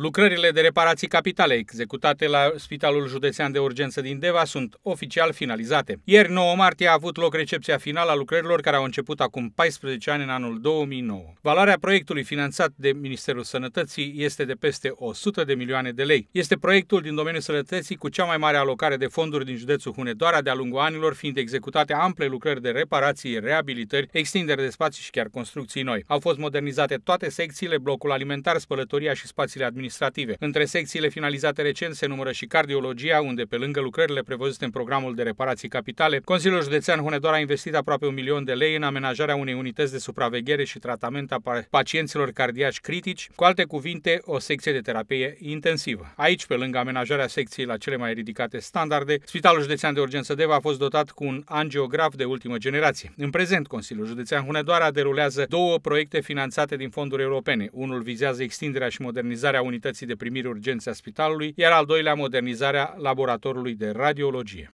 Lucrările de reparații capitale executate la Spitalul Județean de Urgență din Deva sunt oficial finalizate. Ieri, 9 martie, a avut loc recepția finală a lucrărilor care au început acum 14 ani în anul 2009. Valoarea proiectului finanțat de Ministerul Sănătății este de peste 100 de milioane de lei. Este proiectul din domeniul sănătății cu cea mai mare alocare de fonduri din județul Hunedoara de-a lungul anilor, fiind executate ample lucrări de reparații, reabilitări, extinderi de spații și chiar construcții noi. Au fost modernizate toate secțiile, blocul alimentar, spălătoria și spațiile administrative administrative. Între secțiile finalizate recent se numără și cardiologia, unde, pe lângă lucrările prevăzute în programul de reparații capitale, Consiliul Județean Hunedoara a investit aproape un milion de lei în amenajarea unei unități de supraveghere și tratament a pacienților cardiaci critici, cu alte cuvinte, o secție de terapie intensivă. Aici, pe lângă amenajarea secției la cele mai ridicate standarde, Spitalul Județean de Urgență Deva a fost dotat cu un angiograf de ultimă generație. În prezent, Consiliul Județean Hunedoara derulează două proiecte finanțate din fonduri europene. Unul vizează extinderea și modernizarea unității unității de primire urgențe a spitalului, iar al doilea modernizarea laboratorului de radiologie.